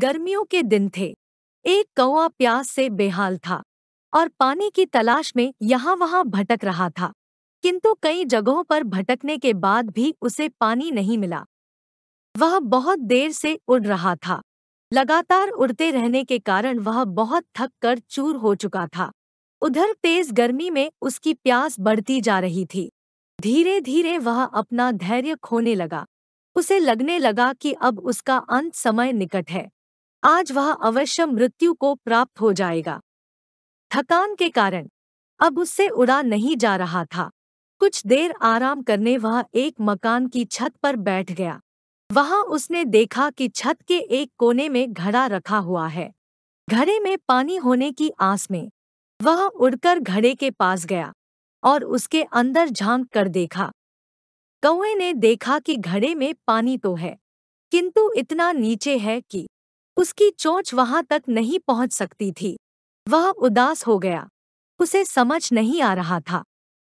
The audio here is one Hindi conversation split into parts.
गर्मियों के दिन थे एक कौआ प्यास से बेहाल था और पानी की तलाश में यहाँ वहाँ भटक रहा था किंतु कई जगहों पर भटकने के बाद भी उसे पानी नहीं मिला वह बहुत देर से उड़ रहा था लगातार उड़ते रहने के कारण वह बहुत थक कर चूर हो चुका था उधर तेज गर्मी में उसकी प्यास बढ़ती जा रही थी धीरे धीरे वह अपना धैर्य खोने लगा उसे लगने लगा कि अब उसका अंत समय निकट है आज वह अवश्य मृत्यु को प्राप्त हो जाएगा थकान के कारण अब उससे उड़ा नहीं जा रहा था कुछ देर आराम करने वह एक मकान की छत पर बैठ गया वहां उसने देखा कि छत के एक कोने में घड़ा रखा हुआ है घड़े में पानी होने की आस में वह उड़कर घड़े के पास गया और उसके अंदर झांक कर देखा कौए ने देखा कि घड़े में पानी तो है किंतु इतना नीचे है कि उसकी चोंच वहां तक नहीं पहुंच सकती थी वह उदास हो गया उसे समझ नहीं आ रहा था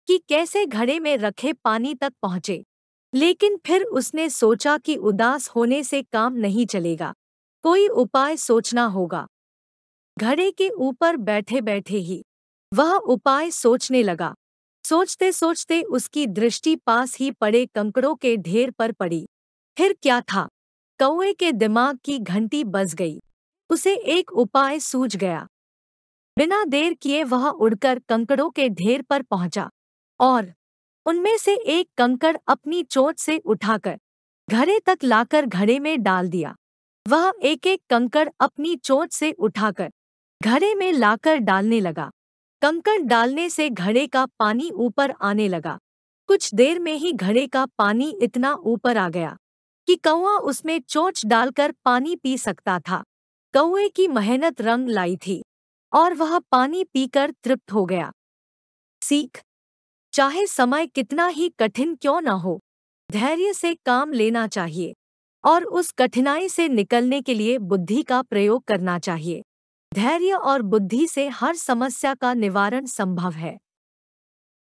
कि कैसे घड़े में रखे पानी तक पहुंचे लेकिन फिर उसने सोचा कि उदास होने से काम नहीं चलेगा कोई उपाय सोचना होगा घड़े के ऊपर बैठे बैठे ही वह उपाय सोचने लगा सोचते सोचते उसकी दृष्टि पास ही पड़े कंकड़ों के ढेर पर पड़ी फिर क्या था कौए के दिमाग की घंटी बज गई उसे एक उपाय सूझ गया बिना देर किए वह उड़कर कंकड़ों के ढेर पर पहुंचा और उनमें से एक कंकड़ अपनी चोट से उठाकर घरे तक लाकर घड़े में डाल दिया वह एक एक कंकड़ अपनी चोट से उठाकर घड़े में लाकर डालने लगा कंकड़ डालने से घड़े का पानी ऊपर आने लगा कुछ देर में ही घड़े का पानी इतना ऊपर आ गया कि कौआ उसमें चोंच डालकर पानी पी सकता था कौए की मेहनत रंग लाई थी और वह पानी पीकर तृप्त हो गया सीख चाहे समय कितना ही कठिन क्यों न हो धैर्य से काम लेना चाहिए और उस कठिनाई से निकलने के लिए बुद्धि का प्रयोग करना चाहिए धैर्य और बुद्धि से हर समस्या का निवारण संभव है